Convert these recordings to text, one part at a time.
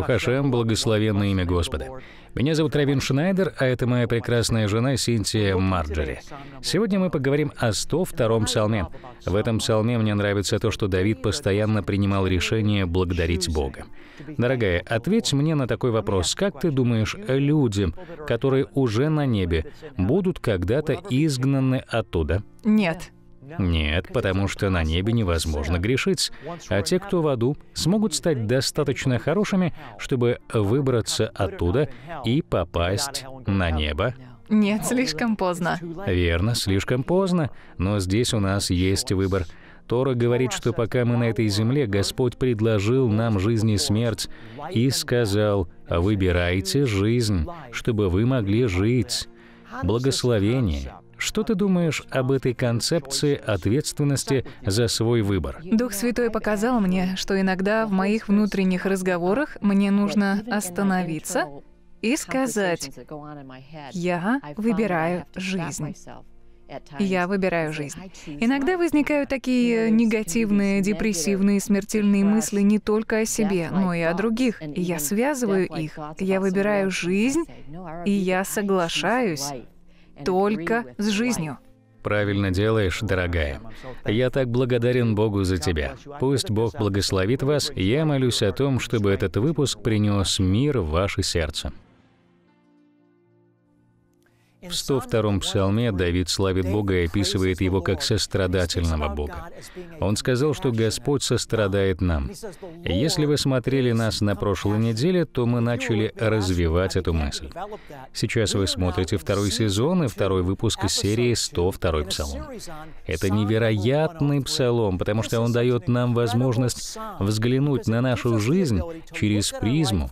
Баруха Ашем, благословенное имя Господа. Меня зовут Равин Шнайдер, а это моя прекрасная жена Синтия Марджери. Сегодня мы поговорим о 102-м псалме. В этом псалме мне нравится то, что Давид постоянно принимал решение благодарить Бога. Дорогая, ответь мне на такой вопрос. Как ты думаешь, люди, которые уже на небе, будут когда-то изгнаны оттуда? Нет. Нет, потому что на небе невозможно грешить, а те, кто в аду, смогут стать достаточно хорошими, чтобы выбраться оттуда и попасть на небо. Нет, слишком поздно. Верно, слишком поздно, но здесь у нас есть выбор. Тора говорит, что пока мы на этой земле, Господь предложил нам жизнь и смерть и сказал, «Выбирайте жизнь, чтобы вы могли жить». Благословение, что ты думаешь об этой концепции ответственности за свой выбор? Дух Святой показал мне, что иногда в моих внутренних разговорах мне нужно остановиться и сказать, я выбираю жизнь. Я выбираю жизнь. Иногда возникают такие негативные, депрессивные, смертельные мысли не только о себе, но и о других. И я связываю их. Я выбираю жизнь, и я соглашаюсь только с жизнью. Правильно делаешь, дорогая. Я так благодарен Богу за тебя. Пусть Бог благословит вас. Я молюсь о том, чтобы этот выпуск принес мир в ваше сердце. В 102-м псалме Давид славит Бога и описывает его как сострадательного Бога. Он сказал, что Господь сострадает нам. Если вы смотрели нас на прошлой неделе, то мы начали развивать эту мысль. Сейчас вы смотрите второй сезон и второй выпуск из серии «102 псалом». Это невероятный псалом, потому что он дает нам возможность взглянуть на нашу жизнь через призму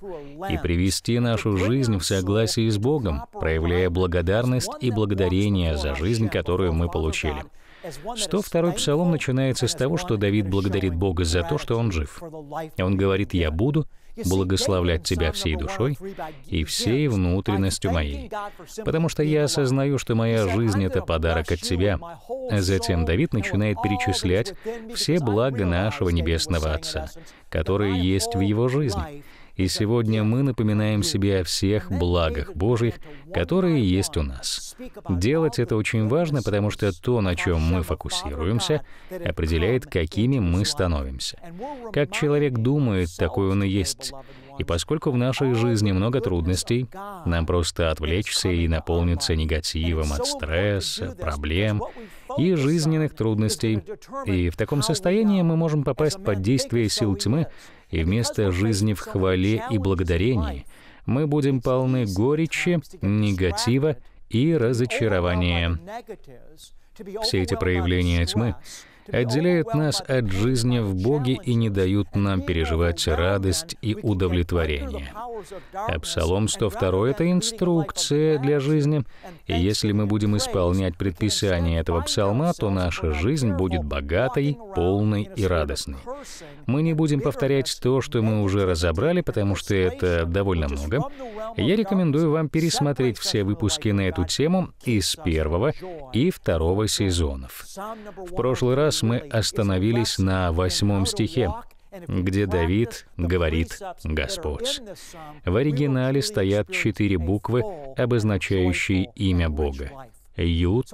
и привести нашу жизнь в согласии с Богом, проявляя благодать благодарность и благодарение за жизнь, которую мы получили. 102-й псалом начинается с того, что Давид благодарит Бога за то, что он жив. Он говорит, «Я буду благословлять Тебя всей душой и всей внутренностью моей, потому что я осознаю, что моя жизнь — это подарок от Тебя». Затем Давид начинает перечислять все блага нашего Небесного Отца, которые есть в его жизни. И сегодня мы напоминаем себе о всех благах Божьих, которые есть у нас. Делать это очень важно, потому что то, на чем мы фокусируемся, определяет, какими мы становимся. Как человек думает, такой он и есть. И поскольку в нашей жизни много трудностей, нам просто отвлечься и наполниться негативом от стресса, проблем и жизненных трудностей. И в таком состоянии мы можем попасть под действие сил тьмы, и вместо жизни в хвале и благодарении мы будем полны горечи, негатива и разочарования. Все эти проявления тьмы отделяют нас от жизни в Боге и не дают нам переживать радость и удовлетворение. А Псалом 102 — это инструкция для жизни, и если мы будем исполнять предписание этого псалма, то наша жизнь будет богатой, полной и радостной. Мы не будем повторять то, что мы уже разобрали, потому что это довольно много, я рекомендую вам пересмотреть все выпуски на эту тему из первого и второго сезонов. В прошлый раз мы остановились на восьмом стихе, где Давид говорит «Господь». В оригинале стоят четыре буквы, обозначающие имя Бога. Ют,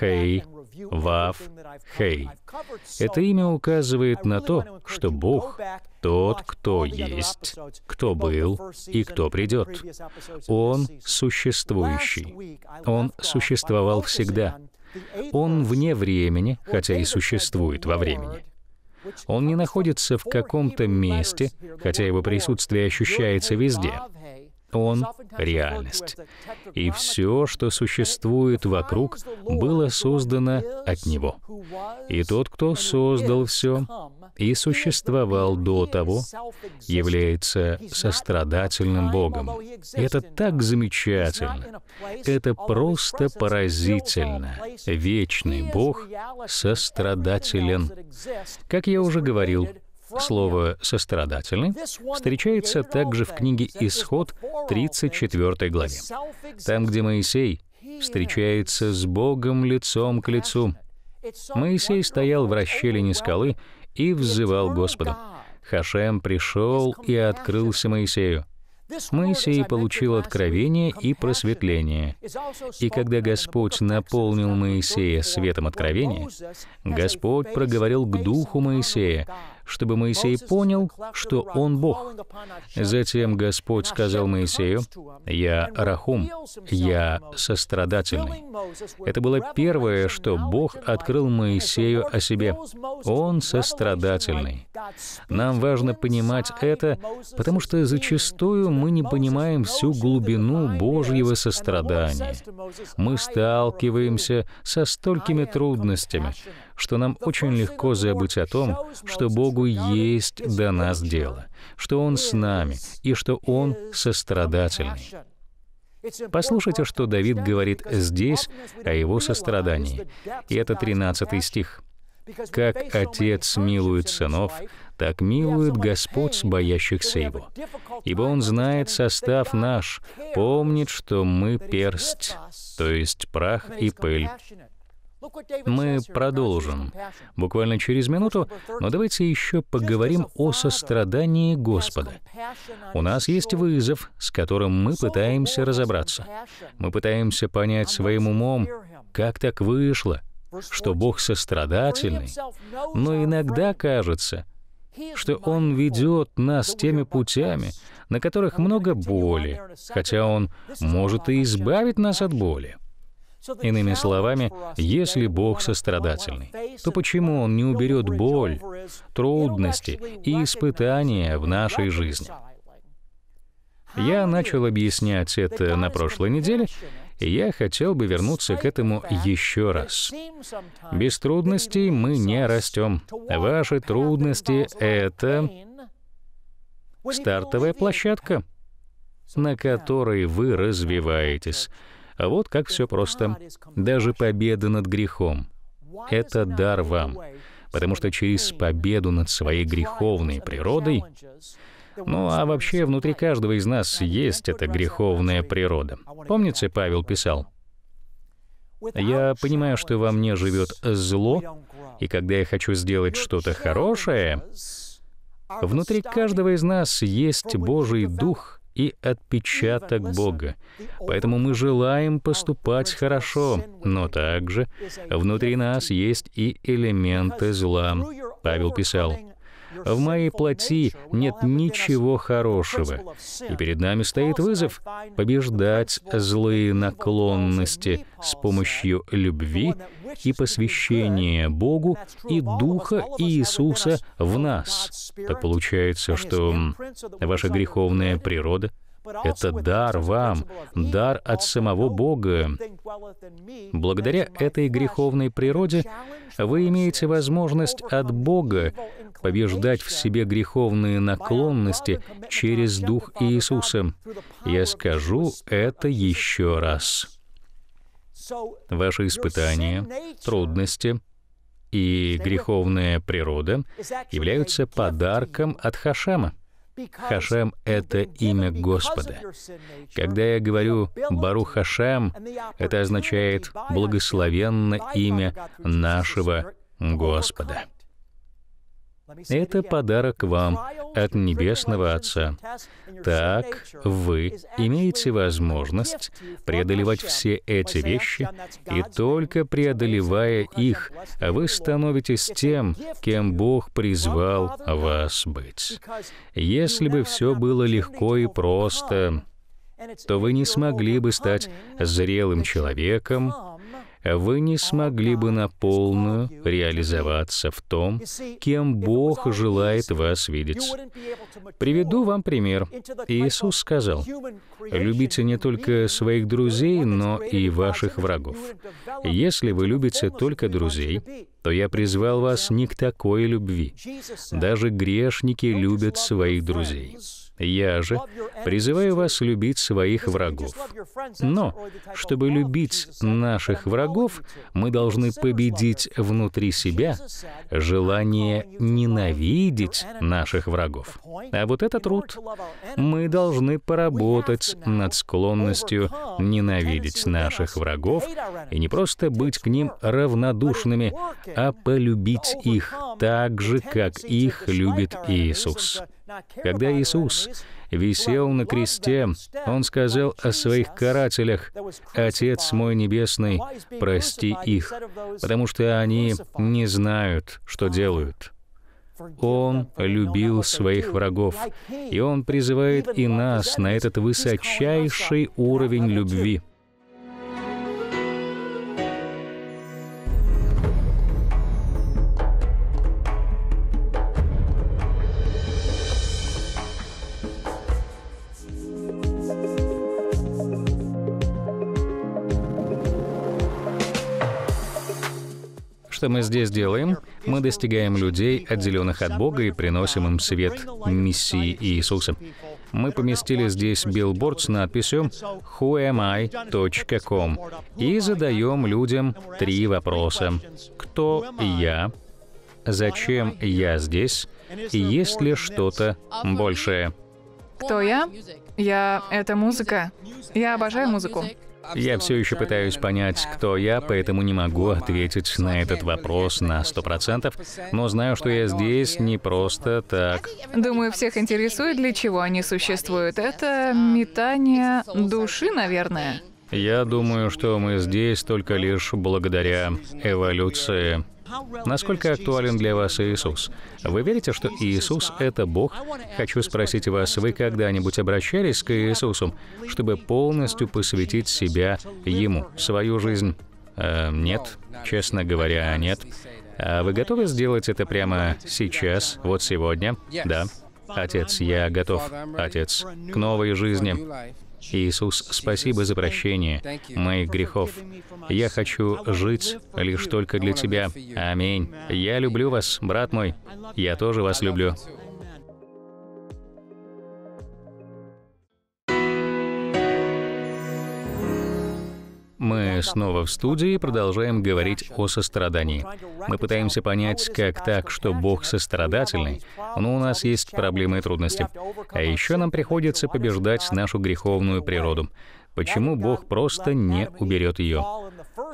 Хей, Вав, Хей. Это имя указывает на то, что Бог — тот, кто есть, кто был и кто придет. Он существующий. Он uh, существовал всегда. Он вне времени, хотя и существует во времени. Он не находится в каком-то месте, хотя его присутствие ощущается везде. Он — реальность. И все, что существует вокруг, было создано от Него. И тот, кто создал все и существовал до того, является сострадательным Богом. Это так замечательно. Это просто поразительно. Вечный Бог сострадателен. Как я уже говорил, Слово «сострадательный» встречается также в книге «Исход» 34 главе, там, где Моисей встречается с Богом лицом к лицу. Моисей стоял в расщелине скалы и взывал Господу. Хашем пришел и открылся Моисею. Моисей получил откровение и просветление. И когда Господь наполнил Моисея светом откровения, Господь проговорил к духу Моисея, чтобы Моисей понял, что он Бог. Затем Господь сказал Моисею, «Я Рахум, я сострадательный». Это было первое, что Бог открыл Моисею о себе. Он сострадательный. Нам важно понимать это, потому что зачастую мы не понимаем всю глубину Божьего сострадания. Мы сталкиваемся со столькими трудностями, что нам очень легко забыть о том, что Богу есть до нас дело, что Он с нами и что Он сострадательный. Послушайте, что Давид говорит здесь о его сострадании. И это 13 стих. «Как отец милует сынов, так милует Господь боящихся Его. Ибо Он знает состав наш, помнит, что мы персть, то есть прах и пыль. Мы продолжим буквально через минуту, но давайте еще поговорим о сострадании Господа. У нас есть вызов, с которым мы пытаемся разобраться. Мы пытаемся понять своим умом, как так вышло, что Бог сострадательный, но иногда кажется, что Он ведет нас теми путями, на которых много боли, хотя Он может и избавить нас от боли. Иными словами, если Бог сострадательный, то почему Он не уберет боль, трудности и испытания в нашей жизни? Я начал объяснять это на прошлой неделе, и я хотел бы вернуться к этому еще раз. Без трудностей мы не растем. Ваши трудности — это стартовая площадка, на которой вы развиваетесь. А вот как все просто. Даже победа над грехом — это дар вам, потому что через победу над своей греховной природой ну а вообще, внутри каждого из нас есть эта греховная природа. Помните, Павел писал, «Я понимаю, что во мне живет зло, и когда я хочу сделать что-то хорошее, внутри каждого из нас есть Божий Дух, и отпечаток Бога. Поэтому мы желаем поступать хорошо, но также внутри нас есть и элементы зла. Павел писал, в моей плоти нет ничего хорошего. И перед нами стоит вызов — побеждать злые наклонности с помощью любви и посвящения Богу и Духа Иисуса в нас. Так получается, что ваша греховная природа — это дар вам, дар от самого Бога. Благодаря этой греховной природе вы имеете возможность от Бога побеждать в себе греховные наклонности через Дух Иисуса. Я скажу это еще раз. Ваши испытания, трудности и греховная природа являются подарком от Хашема. Хашем — это имя Господа. Когда я говорю «Барух Хашем», это означает «благословенно имя нашего Господа». Это подарок вам от Небесного Отца. Так вы имеете возможность преодолевать все эти вещи, и только преодолевая их, вы становитесь тем, кем Бог призвал вас быть. Если бы все было легко и просто, то вы не смогли бы стать зрелым человеком, вы не смогли бы на полную реализоваться в том, кем Бог желает вас видеть. Приведу вам пример. Иисус сказал, «Любите не только своих друзей, но и ваших врагов. Если вы любите только друзей, то я призвал вас не к такой любви. Даже грешники любят своих друзей». Я же призываю вас любить своих врагов. Но, чтобы любить наших врагов, мы должны победить внутри себя желание ненавидеть наших врагов. А вот это труд. Мы должны поработать над склонностью ненавидеть наших врагов и не просто быть к ним равнодушными, а полюбить их так же, как их любит Иисус. Когда Иисус висел на кресте, Он сказал о своих карателях, «Отец мой Небесный, прости их, потому что они не знают, что делают». Он любил своих врагов, и Он призывает и нас на этот высочайший уровень любви. что мы здесь делаем, мы достигаем людей, отделенных от Бога, и приносим им свет миссии Иисуса. Мы поместили здесь билборд с надписью whoami.com и задаем людям три вопроса. Кто я? Зачем я здесь? И есть ли что-то большее? Кто я? Я — это музыка. Я обожаю музыку. Я все еще пытаюсь понять, кто я, поэтому не могу ответить на этот вопрос на сто процентов. но знаю, что я здесь не просто так. Думаю, всех интересует, для чего они существуют. Это метание души, наверное. Я думаю, что мы здесь только лишь благодаря эволюции. Насколько актуален для вас Иисус? Вы верите, что Иисус — это Бог? Хочу спросить вас, вы когда-нибудь обращались к Иисусу, чтобы полностью посвятить себя Ему, свою жизнь? Э, нет, честно говоря, нет. А вы готовы сделать это прямо сейчас, вот сегодня? Да. Отец, я готов, Отец, к новой жизни. Иисус, спасибо за прощение моих грехов. Я хочу жить лишь только для Тебя. Аминь. Я люблю вас, брат мой. Я тоже вас люблю. Мы снова в студии и продолжаем говорить о сострадании. Мы пытаемся понять, как так, что Бог сострадательный, но у нас есть проблемы и трудности. А еще нам приходится побеждать нашу греховную природу. Почему Бог просто не уберет ее?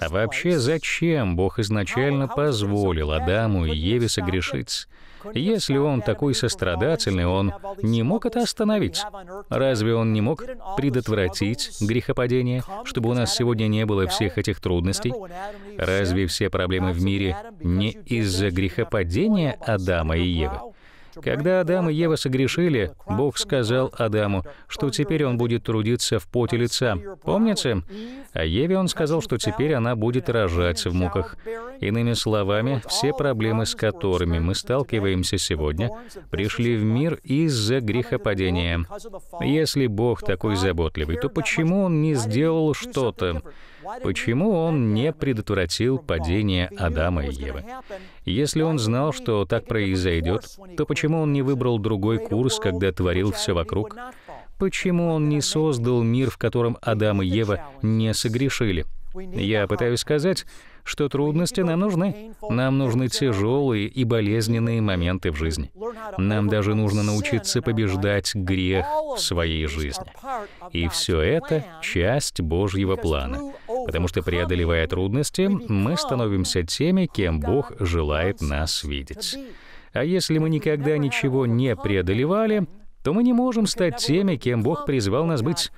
А вообще, зачем Бог изначально позволил Адаму и Еве согрешить? Если он такой сострадательный, он не мог это остановить. Разве он не мог предотвратить грехопадение, чтобы у нас сегодня не было всех этих трудностей? Разве все проблемы в мире не из-за грехопадения Адама и Евы? Когда Адам и Ева согрешили, Бог сказал Адаму, что теперь он будет трудиться в поте лица. Помните? А Еве он сказал, что теперь она будет рожать в муках. Иными словами, все проблемы, с которыми мы сталкиваемся сегодня, пришли в мир из-за грехопадения. Если Бог такой заботливый, то почему Он не сделал что-то? Почему он не предотвратил падение Адама и Евы? Если он знал, что так произойдет, то почему Почему он не выбрал другой курс, когда творил все вокруг? Почему он не создал мир, в котором Адам и Ева не согрешили? Я пытаюсь сказать, что трудности нам нужны. Нам нужны тяжелые и болезненные моменты в жизни. Нам даже нужно научиться побеждать грех в своей жизни. И все это — часть Божьего плана. Потому что, преодолевая трудности, мы становимся теми, кем Бог желает нас видеть. А если мы никогда ничего не преодолевали, то мы не можем стать теми, кем Бог призвал нас быть.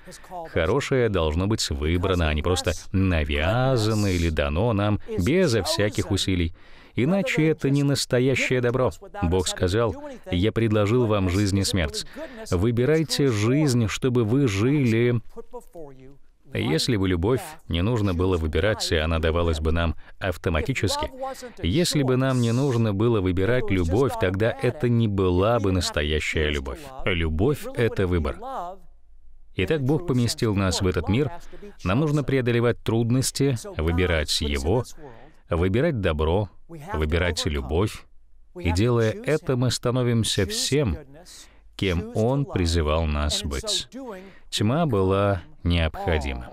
Хорошее должно быть выбрано, а не просто навязано или дано нам безо всяких усилий. Иначе это не настоящее добро. Бог сказал, «Я предложил вам жизнь и смерть. Выбирайте жизнь, чтобы вы жили если бы любовь не нужно было выбирать, и она давалась бы нам автоматически, если бы нам не нужно было выбирать любовь, тогда это не была бы настоящая любовь. Любовь — это выбор. Итак, Бог поместил нас в этот мир, нам нужно преодолевать трудности, выбирать Его, выбирать добро, выбирать любовь, и делая это, мы становимся всем, кем Он призывал нас быть. Тьма была необходимо.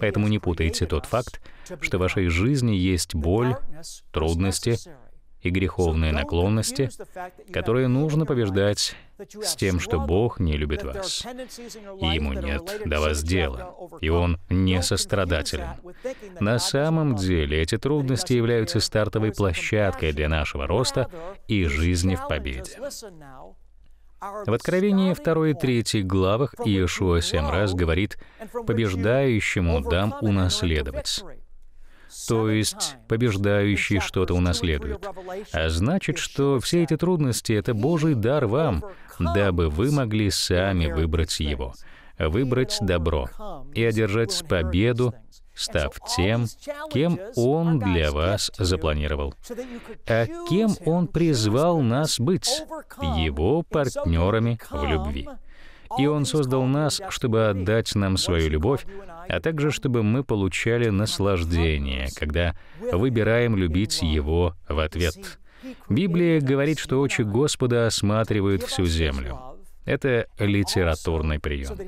Поэтому не путайте тот факт, что в вашей жизни есть боль, трудности и греховные наклонности, которые нужно побеждать с тем, что Бог не любит вас. И ему нет до вас дела, и он не сострадателен. На самом деле эти трудности являются стартовой площадкой для нашего роста и жизни в победе. В Откровении 2 и 3 главах Иешуа семь раз говорит «побеждающему дам унаследовать». То есть побеждающий что-то унаследует. А значит, что все эти трудности — это Божий дар вам, дабы вы могли сами выбрать его, выбрать добро и одержать победу став тем, кем Он для вас запланировал, а кем Он призвал нас быть, Его партнерами в любви. И Он создал нас, чтобы отдать нам свою любовь, а также чтобы мы получали наслаждение, когда выбираем любить Его в ответ. Библия говорит, что очи Господа осматривают всю землю. Это литературный прием.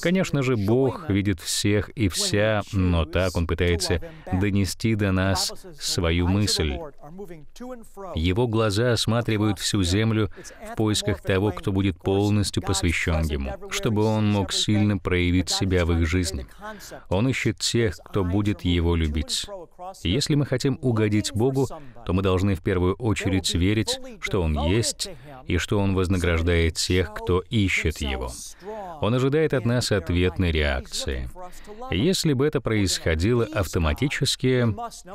Конечно же, Бог видит всех и вся, но так Он пытается донести до нас свою мысль. Его глаза осматривают всю землю в поисках того, кто будет полностью посвящен Ему, чтобы Он мог сильно проявить себя в их жизни. Он ищет тех, кто будет Его любить. Если мы хотим угодить Богу, то мы должны в первую очередь верить, что Он есть и что Он вознаграждает тех, кто ищет Его. Он ожидает от нас ответной реакции. Если бы это происходило автоматически,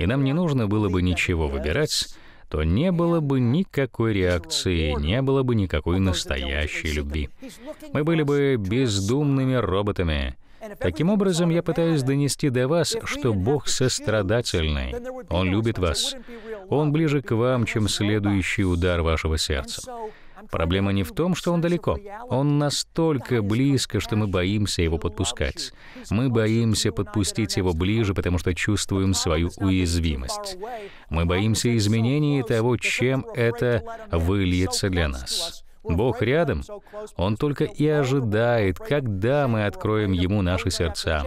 и нам не нужно было бы ничего выбирать, то не было бы никакой реакции, не было бы никакой настоящей любви. Мы были бы бездумными роботами, Таким образом, я пытаюсь донести до вас, что Бог сострадательный. Он любит вас. Он ближе к вам, чем следующий удар вашего сердца. Проблема не в том, что он далеко. Он настолько близко, что мы боимся его подпускать. Мы боимся подпустить его ближе, потому что чувствуем свою уязвимость. Мы боимся изменений того, чем это выльется для нас. Бог рядом. Он только и ожидает, когда мы откроем Ему наши сердца.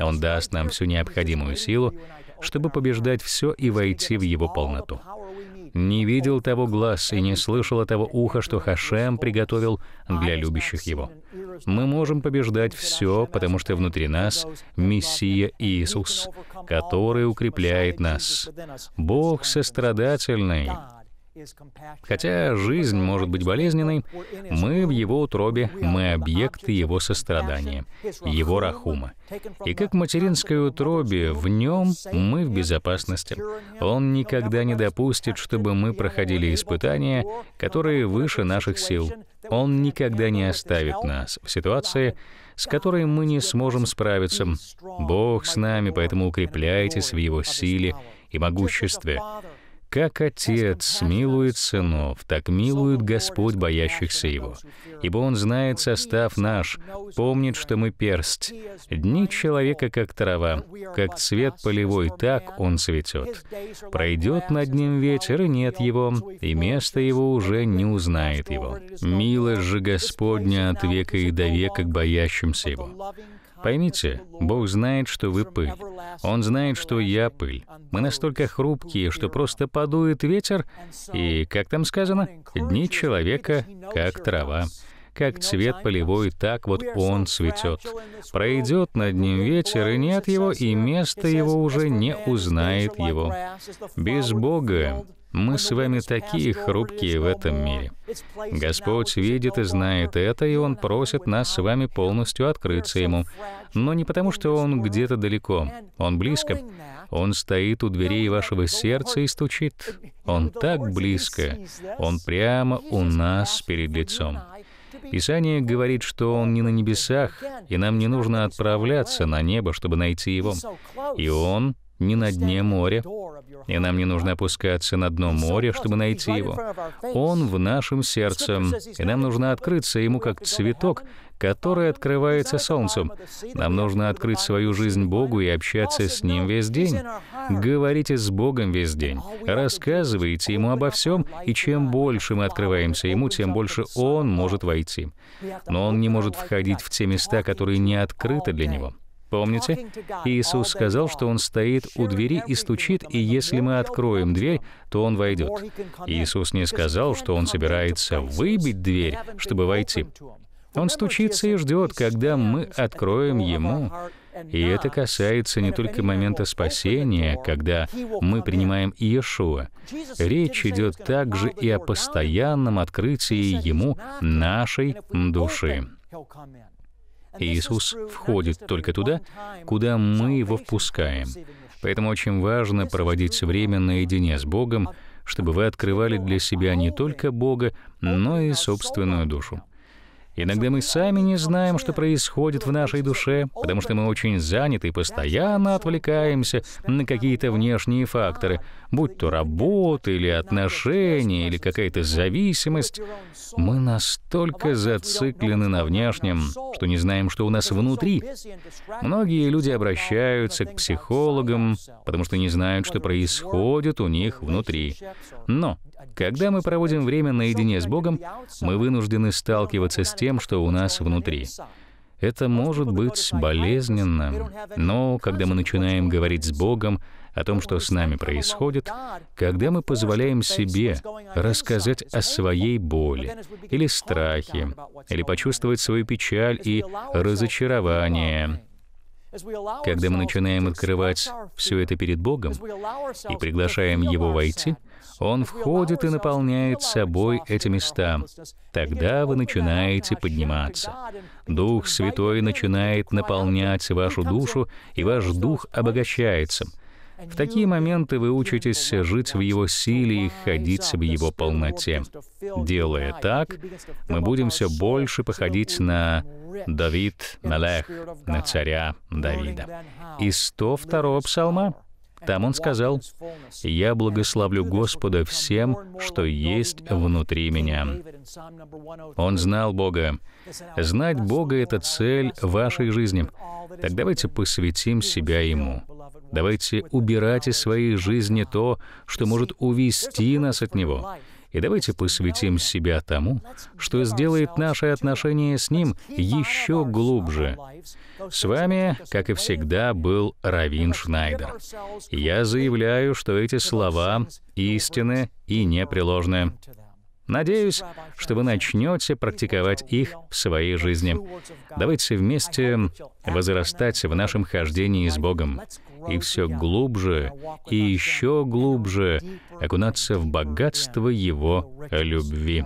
Он даст нам всю необходимую силу, чтобы побеждать все и войти в Его полноту. Не видел того глаз и не слышало того уха, что Хашем приготовил для любящих Его. Мы можем побеждать все, потому что внутри нас Мессия Иисус, который укрепляет нас. Бог сострадательный, Хотя жизнь может быть болезненной, мы в его утробе, мы объекты его сострадания, его рахума. И как в материнской утробе, в нем мы в безопасности. Он никогда не допустит, чтобы мы проходили испытания, которые выше наших сил. Он никогда не оставит нас в ситуации, с которой мы не сможем справиться. Бог с нами, поэтому укрепляйтесь в Его силе и могуществе. Как Отец милует сынов, так милует Господь боящихся Его. Ибо Он знает состав наш, помнит, что мы персть. Дни человека, как трава, как цвет полевой, так он цветет. Пройдет над ним ветер, и нет его, и место его уже не узнает его. Милость же Господня от века и до века к боящимся Его. Поймите, Бог знает, что вы пыль. Он знает, что я пыль. Мы настолько хрупкие, что просто подует ветер, и, как там сказано, дни человека как трава. Как цвет полевой, так вот он цветет. Пройдет над ним ветер, и нет его, и место его уже не узнает его. Без Бога мы с вами такие хрупкие в этом мире. Господь видит и знает это, и Он просит нас с вами полностью открыться Ему. Но не потому, что Он где-то далеко. Он близко. Он стоит у дверей вашего сердца и стучит. Он так близко. Он прямо у нас перед лицом. Писание говорит, что Он не на небесах, и нам не нужно отправляться на небо, чтобы найти Его. И Он не на дне моря, и нам не нужно опускаться на дно моря, чтобы найти его. Он в нашем сердце, и нам нужно открыться ему как цветок, который открывается солнцем. Нам нужно открыть свою жизнь Богу и общаться с Ним весь день. Говорите с Богом весь день, рассказывайте Ему обо всем, и чем больше мы открываемся Ему, тем больше Он может войти. Но Он не может входить в те места, которые не открыты для Него. Помните, Иисус сказал, что Он стоит у двери и стучит, и если мы откроем дверь, то Он войдет. Иисус не сказал, что Он собирается выбить дверь, чтобы войти. Он стучится и ждет, когда мы откроем Ему. И это касается не только момента спасения, когда мы принимаем Иешуа. Речь идет также и о постоянном открытии Ему нашей души. Иисус входит только туда, куда мы его впускаем. Поэтому очень важно проводить время наедине с Богом, чтобы вы открывали для себя не только Бога, но и собственную душу. Иногда мы сами не знаем, что происходит в нашей душе, потому что мы очень заняты и постоянно отвлекаемся на какие-то внешние факторы, будь то работа или отношения, или какая-то зависимость. Мы настолько зациклены на внешнем, что не знаем, что у нас внутри. Многие люди обращаются к психологам, потому что не знают, что происходит у них внутри. Но когда мы проводим время наедине с Богом, мы вынуждены сталкиваться с тем, что у нас внутри. Это может быть болезненно, но когда мы начинаем говорить с Богом о том, что с нами происходит, когда мы позволяем себе рассказать о своей боли или страхе, или почувствовать свою печаль и разочарование, когда мы начинаем открывать все это перед Богом и приглашаем Его войти — он входит и наполняет собой эти места. Тогда вы начинаете подниматься. Дух Святой начинает наполнять вашу душу, и ваш дух обогащается. В такие моменты вы учитесь жить в Его силе и ходить в Его полноте. Делая так, мы будем все больше походить на Давид Мелех, на царя Давида. И 102-го псалма там он сказал, «Я благословлю Господа всем, что есть внутри меня». Он знал Бога. Знать Бога — это цель вашей жизни. Так давайте посвятим себя Ему. Давайте убирать из своей жизни то, что может увести нас от Него. И давайте посвятим себя тому, что сделает наши отношения с Ним еще глубже. С вами, как и всегда, был Равин Шнайдер. Я заявляю, что эти слова истинны и непреложны. Надеюсь, что вы начнете практиковать их в своей жизни. Давайте вместе возрастать в нашем хождении с Богом и все глубже и еще глубже окунаться в богатство Его любви.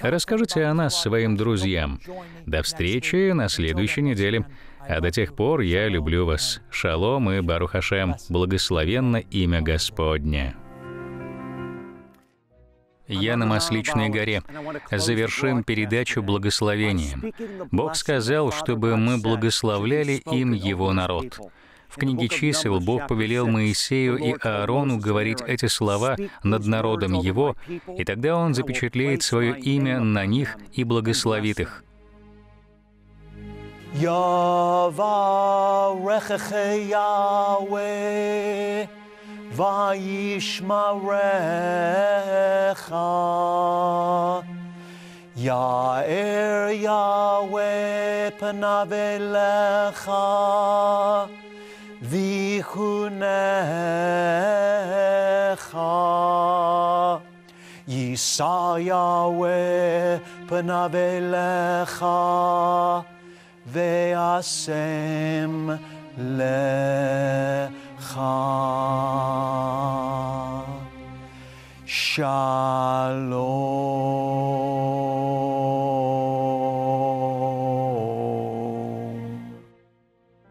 Расскажите о нас своим друзьям. До встречи на следующей неделе. А до тех пор я люблю вас. Шалом и Бару Благословенно имя Господне. Я на Масличной горе. Завершим передачу благословением. Бог сказал, чтобы мы благословляли им Его народ. В книге чисел Бог повелел Моисею и Аарону говорить эти слова над народом его, и тогда он запечатлеет свое имя на них и благословит их. Ваишмареха Яэр Яуэ Панавелеха V'chunecha Yisaya ve'penavelecha Ve'asem lecha Shalom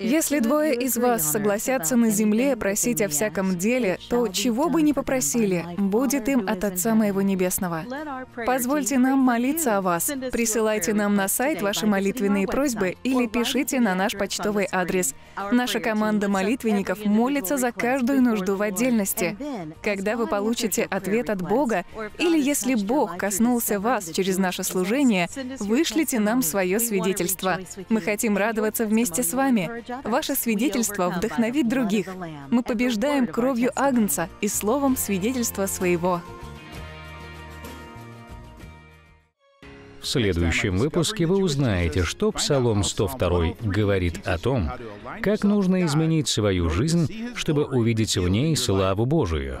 Если двое из вас согласятся на земле просить о всяком деле, то чего бы ни попросили, будет им от Отца Моего Небесного. Позвольте нам молиться о вас. Присылайте нам на сайт ваши молитвенные просьбы или пишите на наш почтовый адрес. Наша команда молитвенников молится за каждую нужду в отдельности. Когда вы получите ответ от Бога, или если Бог коснулся вас через наше служение, вышлите нам свое свидетельство. Мы хотим радоваться вместе с вами. Ваше свидетельство вдохновит других. Мы побеждаем кровью Агнца и словом свидетельства своего. В следующем выпуске вы узнаете, что Псалом 102 говорит о том, как нужно изменить свою жизнь, чтобы увидеть в ней славу Божию.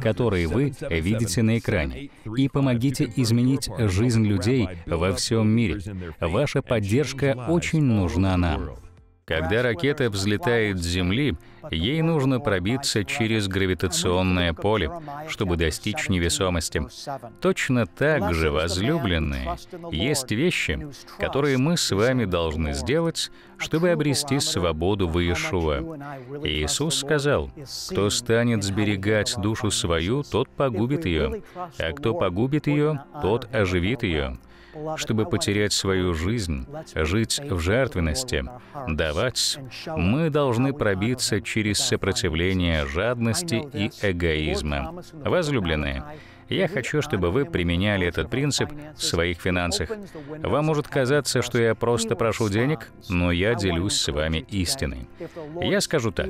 которые вы видите на экране, и помогите изменить жизнь людей во всем мире. Ваша поддержка очень нужна нам. Когда ракета взлетает с Земли, ей нужно пробиться через гравитационное поле, чтобы достичь невесомости. Точно так же, возлюбленные, есть вещи, которые мы с вами должны сделать, чтобы обрести свободу в Иешуа. Иисус сказал, «Кто станет сберегать душу свою, тот погубит ее, а кто погубит ее, тот оживит ее» чтобы потерять свою жизнь, жить в жертвенности, давать, мы должны пробиться через сопротивление жадности и эгоизма. Возлюбленные, я хочу, чтобы вы применяли этот принцип в своих финансах. Вам может казаться, что я просто прошу денег, но я делюсь с вами истиной. Я скажу так.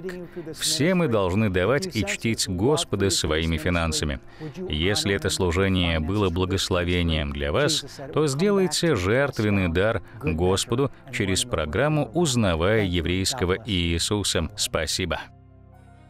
Все мы должны давать и чтить Господа своими финансами. Если это служение было благословением для вас, то сделайте жертвенный дар Господу через программу «Узнавая еврейского Иисуса». Спасибо.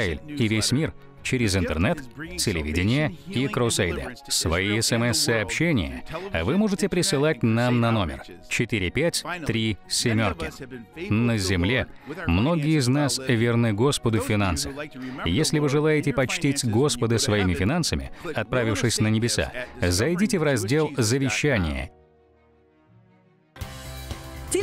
Израиль и весь мир через интернет, телевидение и крусейды. Свои смс-сообщения вы можете присылать нам на номер 453 На земле многие из нас верны Господу в финансах. Если вы желаете почтить Господа своими финансами, отправившись на небеса, зайдите в раздел «Завещание»